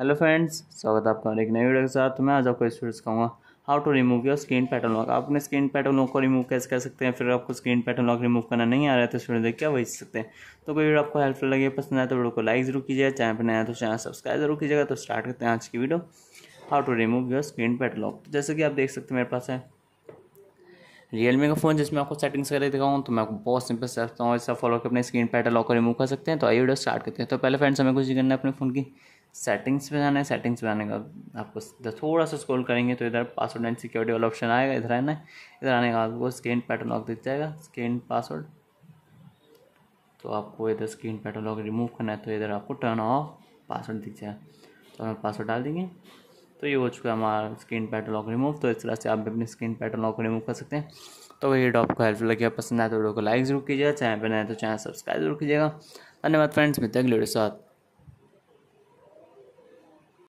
hello friends स्वागत है आपका एक नए वीडियो के साथ तो मैं आज आपको इस वीडियो सिखाऊंगा how to remove your screen pattern lock आप अपने स्क्रीन पैटर्न लॉक को रिमूव कैसे कर सकते हैं फिर आपको स्क्रीन पैटर्न लॉक रिमूव करना नहीं आ रहा है तो इस वीडियो देख क्या वही सकते हैं तो कोई वीडियो आपको हेल्पफुल लगे पसंद आए तो वीडियो को लाइक जरूर कीजिए चैनल पर नया तो चैनल सब्सक्राइब जरूर कीजिएगा तो स्टार्ट करते हैं आज की video how to remove your screen pattern lock तो जैसे कि आप देख सकते हैं मेरे पास है रियलमी का फ़ोन जिसमें आपको सेटिंग्स करके दिखाऊँ तो मैं आपको बहुत सिंपल से सकता हूँ इसका फॉलो कर अपने स्क्रीन पैटर्न लॉक को रिमूव कर सकते हैं तो आई वीडियो स्टार्ट करते हैं तो पहले फ्रेंड्स हमें कुछ करना है अपने फ़ोन की सेटिंग्स पे जाना है सेटिंग्स पे आने का आपको थोड़ा सा स्क्रॉल करेंगे तो इधर पासवर्ड एंड सिक्योरिटी वाला ऑप्शन आएगा इधर आना है इधर आने का आपको स्क्रीन पैटर्न लॉक दिख जाएगा स्क्रीन पासवर्ड तो आपको इधर स्क्रीन पैटर्न लॉक रिमूव करना है तो इधर आपको टर्न ऑफ पासवर्ड दिख जाएगा तो हम पासवर्ड डाल देंगे तो ये हो चुका है हमारा स्क्रीन पैटर्न लॉक रिमूव तो इस तरह से आप भी अपनी स्क्रीन पैटर्न लॉक रिमूव कर सकते हैं तो वही ये वीडियो आपको हेल्पफुल लगे पसंद आए तो वीडियो को लाइक जरूर कीजिएगा चैनल पर नए तो चैनल सब्सक्राइब जरूर कीजिएगा धन्यवाद फ्रेंड्स मिलते हैं वीडियो साथ